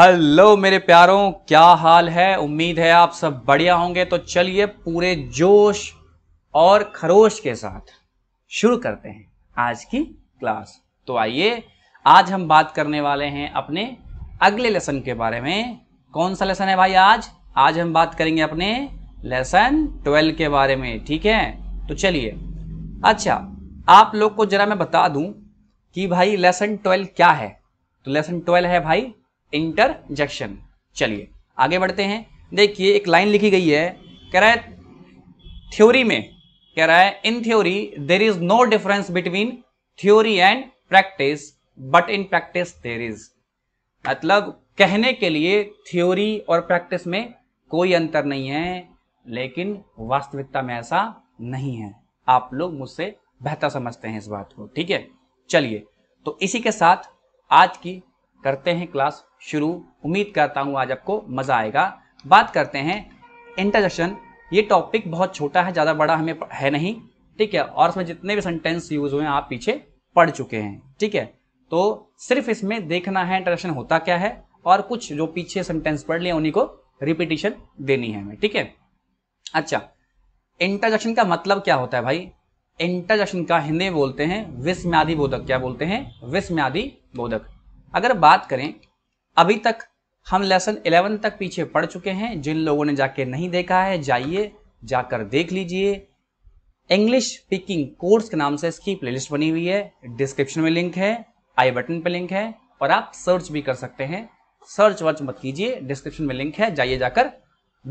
hello मेरे प्यारों क्या हाल है उम्मीद है आप सब बढ़िया होंगे तो चलिए पूरे जोश और खरोश के साथ शुरू करते हैं आज की क्लास तो आइए आज हम बात करने वाले हैं अपने अगले लेसन के बारे में कौन सा लेसन है भाई आज आज हम बात करेंगे अपने लेसन ट्वेल्व के बारे में ठीक है तो चलिए अच्छा आप लोग को जरा मैं बता दूं कि भाई लेसन ट्वेल्व क्या है तो लेसन ट्वेल्व है भाई इंटरजेक्शन चलिए आगे बढ़ते हैं देखिए एक लाइन लिखी गई है कह रहा है थ्योरी में कह रहा है in theory there is no difference between theory and practice but in practice there is मतलब कहने के लिए थ्योरी और प्रैक्टिस में कोई अंतर नहीं है लेकिन वास्तविकता में ऐसा नहीं है आप लोग मुझसे बेहतर समझते हैं इस बात को ठीक है चलिए तो इसी के साथ आज की करते हैं क्लास शुरू उम्मीद करता हूँ आज आपको मज़ा आएगा बात करते हैं इंटरजेक्शन ये टॉपिक बहुत छोटा है ज़्यादा बड़ा हमें है नहीं ठीक है और इसमें जितने भी सेंटेंस यूज हुए हैं आप पीछे पढ़ चुके हैं ठीक है तो सिर्फ इसमें देखना है इंटरेक्शन होता क्या है और कुछ जो पीछे सेंटेंस पढ़ लिया उन्हीं को रिपीटिशन देनी है हमें ठीक है अच्छा इंटरजेक्शन का मतलब क्या होता है भाई इंटरजेक्शन का हिंदी बोलते हैं विस्म्यादि बोधक क्या बोलते हैं विस्म्यादि बोधक अगर बात करें अभी तक हम लेसन 11 तक पीछे पढ़ चुके हैं जिन लोगों ने जाके नहीं देखा है जाइए जाकर देख लीजिए इंग्लिश स्पीकिंग कोर्स के नाम से इसकी प्लेलिस्ट बनी हुई है डिस्क्रिप्शन में लिंक है आई बटन पे लिंक है और आप सर्च भी कर सकते हैं सर्च वर्च मत कीजिए डिस्क्रिप्शन में लिंक है जाइए जाकर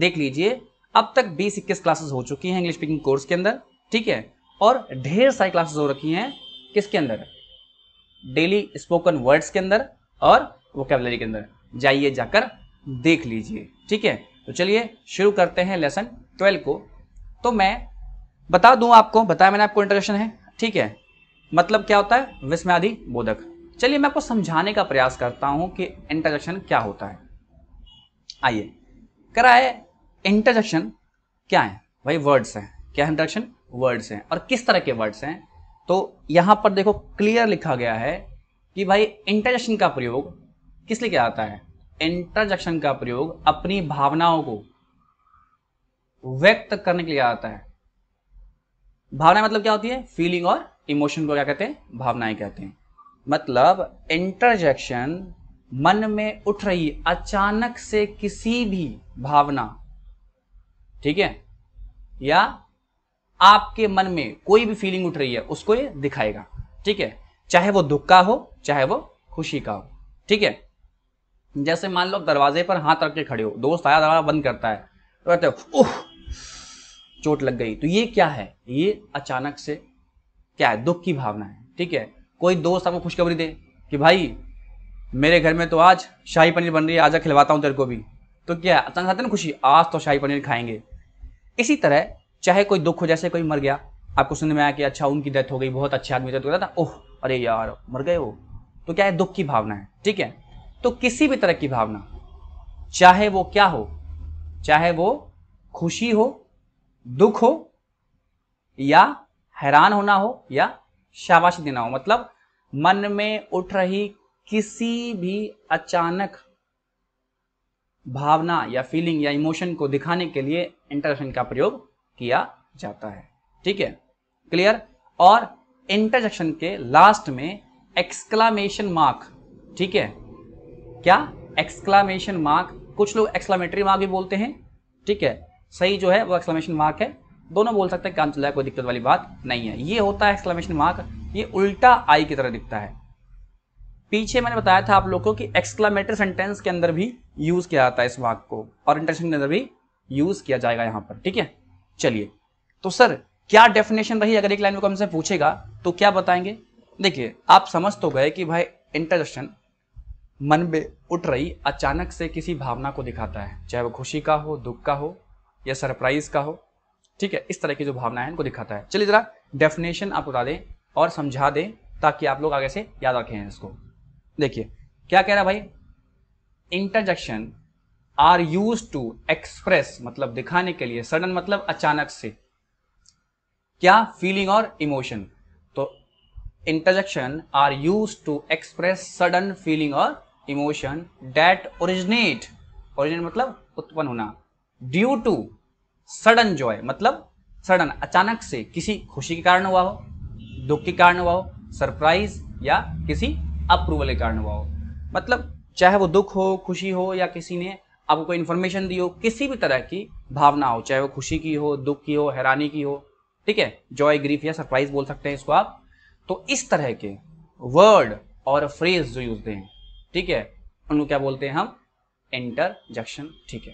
देख लीजिए अब तक बीस इक्कीस क्लासेस हो चुकी हैं इंग्लिश स्पीकिंग कोर्स के अंदर ठीक है और ढेर सारी क्लासेस हो रखी हैं किसके अंदर डेली स्पोकन वर्ड्स के अंदर और वोकेबलरी के अंदर जाइए जाकर देख लीजिए ठीक है तो चलिए शुरू करते हैं लेसन ट्वेल्व को तो मैं बता दूं आपको बताया मैंने आपको इंट्रोडक्शन है ठीक है मतलब क्या होता है विस्मयादि बोधक चलिए मैं आपको समझाने का प्रयास करता हूं कि इंट्रोडक्शन क्या होता है आइए कराए इंट्रोडक्शन क्या है भाई वर्ड्स हैं क्या इंट्रोडक्शन वर्ड्स हैं और किस तरह के वर्ड्स हैं तो यहां पर देखो क्लियर लिखा गया है कि भाई इंटरजेक्शन का प्रयोग किस लिए किया जाता है इंटरजेक्शन का प्रयोग अपनी भावनाओं को व्यक्त करने के लिए आता है भावना मतलब क्या होती है फीलिंग और इमोशन को क्या कहते हैं भावनाएं कहते हैं मतलब इंटरजेक्शन मन में उठ रही अचानक से किसी भी भावना ठीक है या आपके मन में कोई भी फीलिंग उठ रही है उसको ये दिखाएगा ठीक है चाहे वो दुख का हो चाहे वो खुशी का हो ठीक है जैसे मान लो दरवाजे पर हाथ रख के खड़े हो दोस्त आया दरवाजा बंद करता है तो कहते हो चोट लग गई तो ये क्या है ये अचानक से क्या है दुख की भावना है ठीक है कोई दोस्त आपको खुशखबरी दे कि भाई मेरे घर में तो आज शाही पनीर बन रही है आजा खिलवाता हूँ तेरे को भी तो क्या अचानक आते ना खुशी आज तो शाही पनीर खाएंगे इसी तरह चाहे कोई दुख हो जैसे कोई मर गया आपको सुनने में आया कि अच्छा उनकी डेथ हो गई बहुत अच्छे आदमी डेथ हो गया था ओह अरे यार मर गए वो तो क्या है दुख की भावना है ठीक है तो किसी भी तरह की भावना चाहे वो क्या हो चाहे वो खुशी हो दुख हो या हैरान होना हो या शाबाशी देना हो मतलब मन में उठ रही किसी भी अचानक भावना या फीलिंग या इमोशन को दिखाने के लिए इंटरेक्शन का प्रयोग किया जाता है ठीक है क्लियर और इंटरजेक्शन के लास्ट में एक्सक्लामेशन मार्क ठीक है क्या एक्सक्लामेशन मार्क कुछ लोग एक्सक्लामेटरी मार्क भी बोलते हैं ठीक है सही जो है वो एक्सक्लामेशन मार्क है दोनों बोल सकते हैं काम चलाया कोई दिक्कत वाली बात नहीं है ये होता है एक्सक्लामेशन मार्क ये उल्टा आई की तरह दिखता है पीछे मैंने बताया था आप लोग को कि एक्सक्लामेटर सेंटेंस के अंदर भी यूज किया जाता है इस वाक को और इंटरजेक्शन के अंदर भी यूज किया जाएगा यहां पर ठीक है चलिए तो सर क्या डेफिनेशन रही अगर एक लाइन में हमसे पूछेगा तो क्या बताएंगे देखिए आप समझ तो गए कि भाई इंटरजेक्शन मन में उठ रही अचानक से किसी भावना को दिखाता है चाहे वो खुशी का हो दुख का हो या सरप्राइज का हो ठीक है इस तरह की जो भावना है इनको दिखाता है चलिए जरा डेफिनेशन आप बता दें और समझा दें ताकि आप लोग आगे से याद रखें इसको देखिए क्या कह रहा भाई interjection are use to express मतलब दिखाने के लिए सडन मतलब अचानक से क्या फीलिंग और इमोशन तो interjection are use to express sudden feeling और इमोशन डेट ओरिजिनेट ओरिजिनेट मतलब उत्पन्न होना ड्यू टू सडन जॉय मतलब सडन अचानक से किसी खुशी के कारण हुआ हो दुख के कारण हुआ हो सरप्राइज या किसी अप्रूवल के कारण हुआ हो मतलब चाहे वो दुख हो खुशी हो या किसी ने आपको कोई इन्फॉर्मेशन दी हो किसी भी तरह की भावना हो चाहे वो खुशी की हो दुख की हो हैरानी की हो ठीक है जॉय ग्रीफ या सरप्राइज बोल सकते हैं इसको आप तो इस तरह के वर्ड और फ्रेज जो यूज दें ठीक है उनको क्या बोलते हैं हम इंटरजेक्शन ठीक है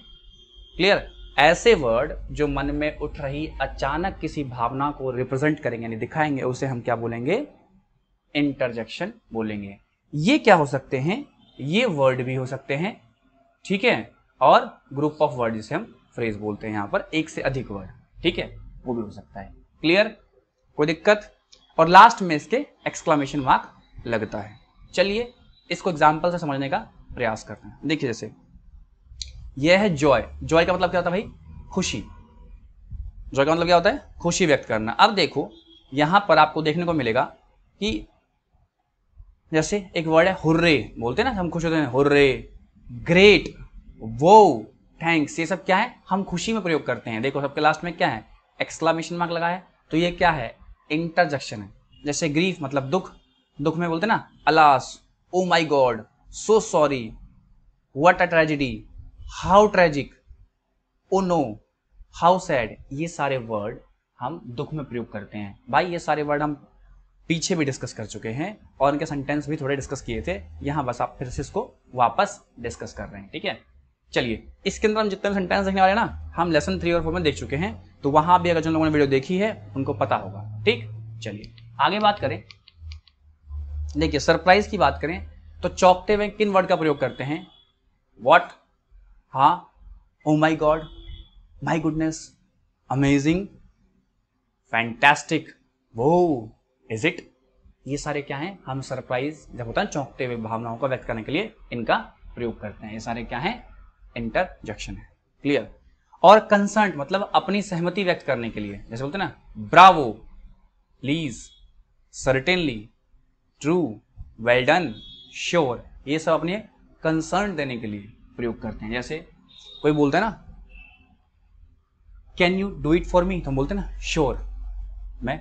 क्लियर ऐसे वर्ड जो मन में उठ रही अचानक किसी भावना को रिप्रेजेंट करेंगे यानी दिखाएंगे उसे हम क्या बोलेंगे इंटरजेक्शन बोलेंगे ये क्या हो सकते हैं ये वर्ड भी हो सकते हैं ठीक है और ग्रुप ऑफ वर्ड जिसे हम फ्रेज बोलते हैं यहाँ पर एक से अधिक वर्ड ठीक है वो भी हो सकता है क्लियर कोई दिक्कत और लास्ट में इसके एक्सक्लामेशन मार्क लगता है चलिए इसको एग्जाम्पल से समझने का प्रयास करते हैं देखिए जैसे यह है जॉय जॉय का मतलब क्या होता है भाई खुशी जॉय का मतलब क्या होता है खुशी व्यक्त करना अब देखो यहां पर आपको देखने को मिलेगा कि जैसे एक वर्ड है हुर्रे बोलते हैं ना हम खुश होते हैं हुर्रे ग्रेट वो थैंक्स ये सब क्या है हम खुशी में प्रयोग करते हैं देखो सबके लास्ट में क्या है एक्सक्लामेशन मार्क लगाया तो ये क्या है इंटरजेक्शन है जैसे ग्रीफ मतलब दुख दुख में बोलते ना alas oh my god so sorry what a tragedy how tragic oh no how sad ये सारे वर्ड हम दुख में प्रयोग करते हैं भाई ये सारे वर्ड हम पीछे भी डिस्कस कर चुके हैं और इनके सेंटेंस भी थोड़े डिस्कस किए थे यहाँ बस आप फिर से इसको वापस डिस्कस कर रहे हैं ठीक है चलिए इसके अंदर हम जितने भी सेंटेंस देखने वाले ना हम लेसन थ्री और फोर में देख चुके हैं तो वहां भी अगर जिन लोगों ने वीडियो देखी है उनको पता होगा ठीक चलिए आगे बात करें देखिए सरप्राइज की बात करें तो चौकते हुए किन वर्ड का प्रयोग करते हैं what ha oh my god my goodness amazing fantastic वो इज इट ये सारे क्या हैं हम सरप्राइज जब होता है चौंकते हुए भावनाओं को व्यक्त करने के लिए इनका प्रयोग करते हैं ये सारे क्या हैं इंटरजेक्शन है क्लियर और कंसर्ट मतलब अपनी सहमति व्यक्त करने के लिए जैसे बोलते ना bravo please certainly true well done sure ये सब अपने कंसर्न देने के लिए प्रयोग करते हैं जैसे कोई बोलता है ना can you do it for me तो हम बोलते हैं ना श्योर sure, मैं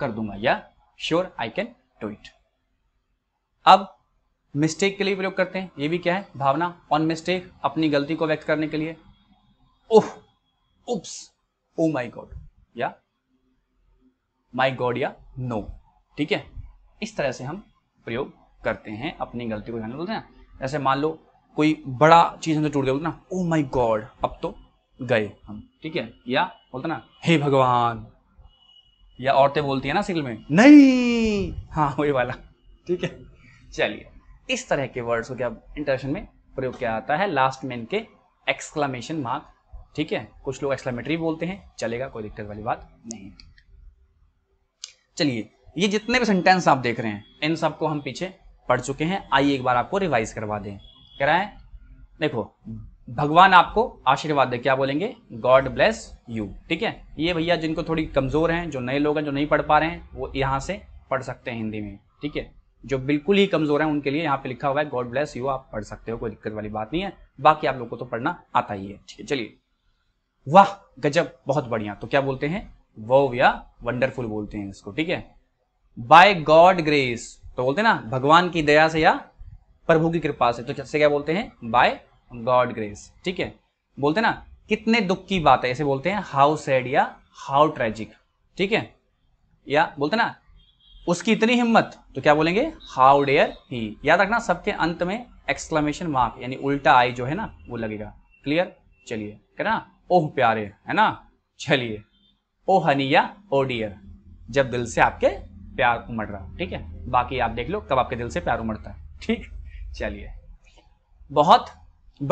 कर दूंगा या sure I can do it अब मिस्टेक के लिए प्रयोग करते हैं ये भी क्या है भावना ऑन मिस्टेक अपनी गलती को व्यक्त करने के लिए ओह उप्स ओ माई गॉड या माई गॉड या नो ठीक है इस तरह से हम प्रयोग करते हैं अपनी गलती को ध्यान बोलते हैं जैसे मान लो कोई बड़ा चीज हमसे टूट गया बोलते ना ओ माई गॉड अब तो गए हम ठीक है या बोलते ना हे भगवान या औरतें बोलती है ना सिल में नहीं हाँ वही वाला ठीक है चलिए इस तरह के वर्ड्स को क्या इंटरेक्शन में प्रयोग किया जाता है लास्ट में इनके एक्सक्लामेशन मार्क ठीक है कुछ लोग एक्सक्लामेटरी बोलते हैं चलेगा कोई दिक्कत वाली बात नहीं चलिए ये जितने भी सेंटेंस आप देख रहे हैं इन सबको हम पीछे पढ़ चुके हैं आइए एक बार आपको रिवाइज करवा दें कह रहा है देखो भगवान आपको आशीर्वाद दे क्या बोलेंगे गॉड ब्लेस यू ठीक है ये भैया जिनको थोड़ी कमजोर हैं जो नए लोग हैं जो नहीं पढ़ पा रहे हैं वो यहां से पढ़ सकते हैं हिंदी में ठीक है जो बिल्कुल ही कमजोर है उनके लिए यहाँ पे लिखा हुआ है गॉड ब्लेस यू आप पढ़ सकते हो कोई दिक्कत वाली बात नहीं है बाकी आप लोग को तो पढ़ना आता ही है ठीक है चलिए वाह गजब बहुत बढ़िया तो क्या बोलते हैं वो या वंडरफुल बोलते हैं इसको ठीक है बाय गॉड ग्रेस तो बोलते हैं ना भगवान की दया से या प्रभु की कृपा से तो से क्या बोलते हैं बाय गॉड ग्रेस ठीक है बोलते हैं ना कितने दुख की बात है ऐसे बोलते हैं हाउ सैड या हाउ ट्रेजिक ठीक है या बोलते ना उसकी इतनी हिम्मत तो क्या बोलेंगे हाउ डेयर ही याद रखना सबके अंत में एक्सक्लामेशन मार्क यानी उल्टा आई जो है ना वो लगेगा क्लियर चलिए ना ओह प्यारे है ना चलिए ओ हनिया ओ डियर जब दिल से आपके प्यार उमड़ रहा ठीक है बाकी आप देख लो कब आपके दिल से प्यार उमड़ता है ठीक चलिए बहुत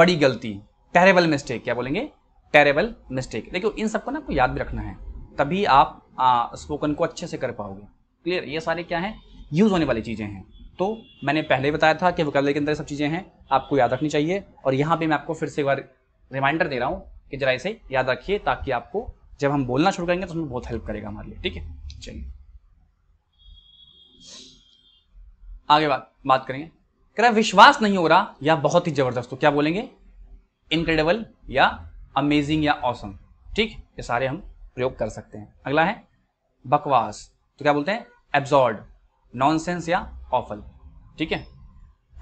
बड़ी गलती टेरेबल मिस्टेक क्या बोलेंगे टेरेबल मिस्टेक देखियो इन सबको ना आपको याद भी रखना है तभी आप स्पोकन को अच्छे से कर पाओगे क्लियर ये सारे क्या हैं यूज़ होने वाली चीज़ें हैं तो मैंने पहले बताया था कि वोकेबलरी के अंदर सब चीज़ें हैं आपको याद रखनी चाहिए और यहाँ पे मैं आपको फिर से एक बार रिमाइंडर दे रहा हूँ कि जरा इसे याद रखिए ताकि आपको जब हम बोलना शुरू करेंगे तो उसमें बहुत हेल्प करेगा हमारे लिए ठीक है चलिए आगे बात बात करेंगे कह विश्वास नहीं हो रहा या बहुत ही जबरदस्त तो क्या बोलेंगे इनक्रेडिबल या अमेजिंग या औसम ठीक ये सारे हम प्रयोग कर सकते हैं अगला है बकवास तो क्या बोलते हैं एब्जॉर्ड नॉनसेंस या ऑफल ठीक है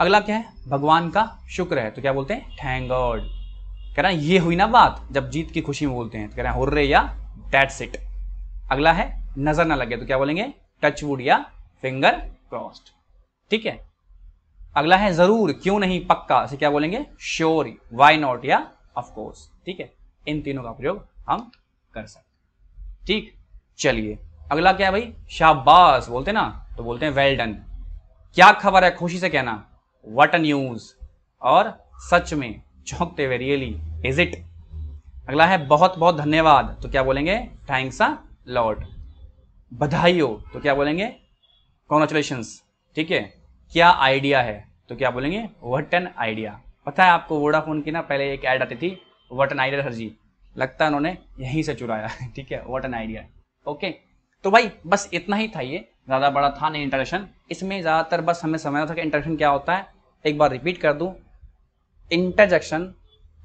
अगला क्या है भगवान का शुक्र है तो क्या बोलते हैं थैंक गॉड कह रहे हैं ये हुई ना बात जब जीत की खुशी में बोलते हैं तो कह रहे हैं हुर्रे या दैट्स इट अगला है नजर ना लगे तो क्या बोलेंगे टच वुड या फिंगर क्रॉस्ड ठीक है अगला है जरूर क्यों नहीं पक्का इसे क्या बोलेंगे श्योर वाई नॉट या ऑफकोर्स ठीक है इन तीनों का प्रयोग हम कर सकते ठीक चलिए अगला क्या है भाई शाबाश बोलते ना तो बोलते हैं वेल डन क्या खबर है खुशी से कहना वट न्यूज और सच में चौंकते हुए रियली इज इट अगला है बहुत बहुत धन्यवाद तो क्या बोलेंगे थैंक्स अ लॉट बधाई हो तो क्या बोलेंगे कॉन्ग्रेचुलेशन ठीक है क्या आइडिया है तो क्या बोलेंगे वट एन आइडिया पता है आपको वोडाफोन की ना पहले एक ऐड आती थी what an idea sir ji लगता है उन्होंने यहीं से चुराया ठीक है वट एन आइडिया ओके तो भाई बस इतना ही था ये ज़्यादा बड़ा था नहीं इंटरेक्शन इसमें ज़्यादातर बस हमें समझना था कि इंटरेक्शन क्या होता है एक बार रिपीट कर दूँ इंटरजेक्शन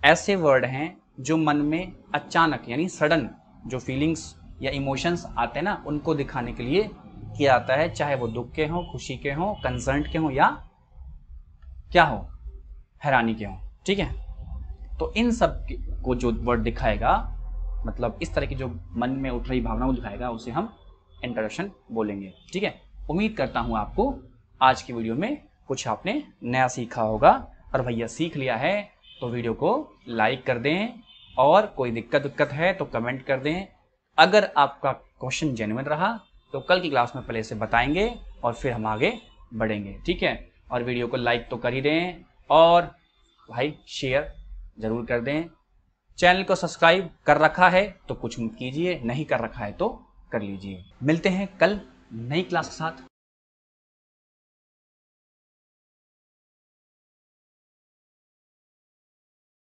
ऐसे वर्ड हैं जो मन में अचानक यानी सडन जो फीलिंग्स या इमोशंस आते हैं ना उनको दिखाने के लिए किया जाता है चाहे वो दुख के हों खुशी के हों कंसर्न के हों या क्या हो हैरानी के हों ठीक है तो इन सब को जो वर्ड दिखाएगा मतलब इस तरह की जो मन में उठ रही भावना को दिखाएगा उसे हम इंट्रोडक्शन बोलेंगे ठीक है उम्मीद करता हूं आपको आज की वीडियो में कुछ आपने नया सीखा होगा और भैया सीख लिया है तो वीडियो को लाइक कर दें और कोई दिक्कत दिक्कत है तो कमेंट कर दें अगर आपका क्वेश्चन जेनुअन रहा तो कल की क्लास में पहले से बताएंगे और फिर हम आगे बढ़ेंगे ठीक है और वीडियो को लाइक तो कर ही दें और भाई शेयर ज़रूर कर दें चैनल को सब्सक्राइब कर रखा है तो कुछ कीजिए नहीं कर रखा है तो कर लीजिए मिलते हैं कल नई क्लास के साथ